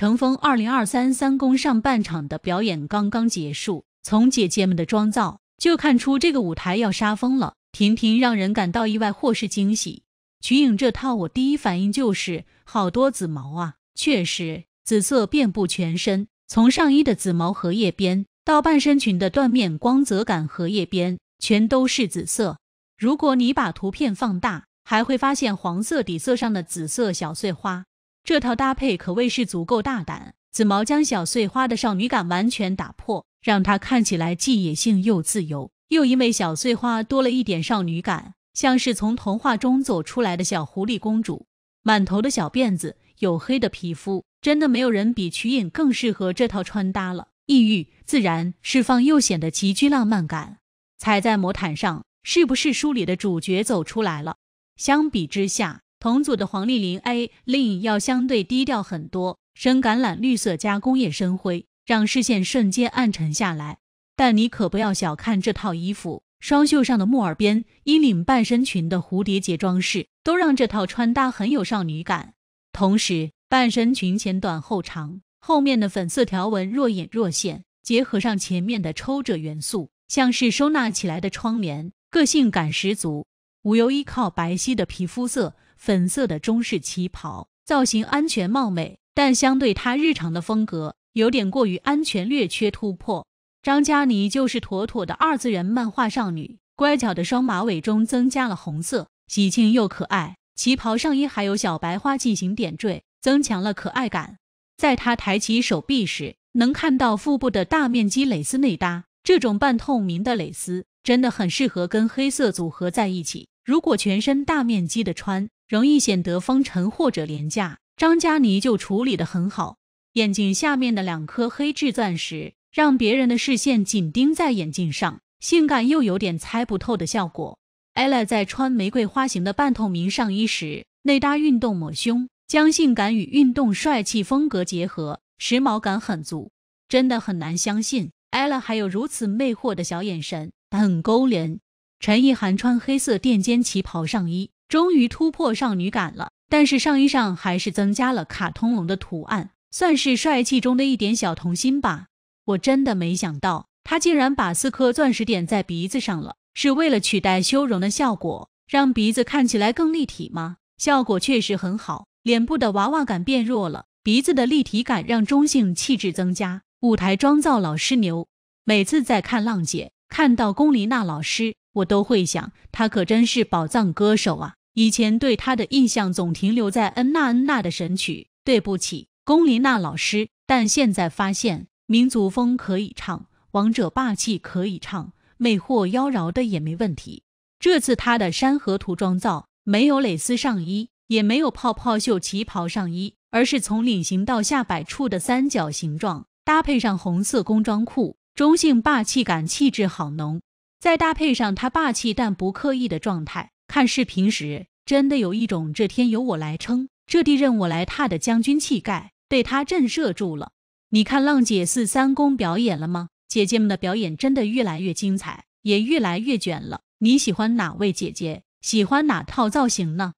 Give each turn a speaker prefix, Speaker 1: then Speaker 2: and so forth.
Speaker 1: 乘风二零二三三公上半场的表演刚刚结束，从姐姐们的妆造就看出这个舞台要杀疯了。婷婷让人感到意外或是惊喜。曲颖这套我第一反应就是好多紫毛啊，确实紫色遍布全身，从上衣的紫毛荷叶边到半身裙的缎面光泽感荷叶边，全都是紫色。如果你把图片放大，还会发现黄色底色上的紫色小碎花。这套搭配可谓是足够大胆，紫毛将小碎花的少女感完全打破，让她看起来既野性又自由。又因为小碎花多了一点少女感，像是从童话中走出来的小狐狸公主。满头的小辫子，黝黑的皮肤，真的没有人比曲颖更适合这套穿搭了。抑郁、自然、释放又显得极具浪漫感。踩在魔毯上，是不是书里的主角走出来了？相比之下，同组的黄丽玲 A 令要相对低调很多，深橄榄绿色加工业深灰，让视线瞬间暗沉下来。但你可不要小看这套衣服，双袖上的木耳边，衣领半身裙的蝴蝶结装饰，都让这套穿搭很有少女感。同时，半身裙前短后长，后面的粉色条纹若隐若现，结合上前面的抽褶元素，像是收纳起来的窗帘，个性感十足。无忧依靠白皙的皮肤色。粉色的中式旗袍造型安全貌美，但相对她日常的风格有点过于安全，略缺突破。张嘉倪就是妥妥的二次元漫画少女，乖巧的双马尾中增加了红色，喜庆又可爱。旗袍上衣还有小白花进行点缀，增强了可爱感。在她抬起手臂时，能看到腹部的大面积蕾丝内搭，这种半透明的蕾丝真的很适合跟黑色组合在一起。如果全身大面积的穿，容易显得风尘或者廉价，张嘉倪就处理得很好。眼睛下面的两颗黑质钻石，让别人的视线紧盯在眼镜上，性感又有点猜不透的效果。ella 在穿玫瑰花型的半透明上衣时，内搭运动抹胸，将性感与运动帅气风格结合，时髦感很足。真的很难相信 ella 还有如此魅惑的小眼神，很勾人。陈意涵穿黑色垫肩旗袍上衣。终于突破少女感了，但是上衣上还是增加了卡通龙的图案，算是帅气中的一点小童心吧。我真的没想到，他竟然把四颗钻石点在鼻子上了，是为了取代修容的效果，让鼻子看起来更立体吗？效果确实很好，脸部的娃娃感变弱了，鼻子的立体感让中性气质增加。舞台妆造老师牛，每次在看浪姐，看到龚琳娜老师。我都会想，他可真是宝藏歌手啊！以前对他的印象总停留在恩娜恩娜》的神曲，对不起，龚琳娜老师。但现在发现，民族风可以唱，王者霸气可以唱，魅惑妖娆的也没问题。这次他的山河图妆造，没有蕾丝上衣，也没有泡泡袖旗袍上衣，而是从领型到下摆处的三角形状，搭配上红色工装裤，中性霸气感，气质好浓。再搭配上他霸气但不刻意的状态，看视频时真的有一种这天由我来撑，这地任我来踏的将军气概，被他震慑住了。你看浪姐四三公表演了吗？姐姐们的表演真的越来越精彩，也越来越卷了。你喜欢哪位姐姐？喜欢哪套造型呢？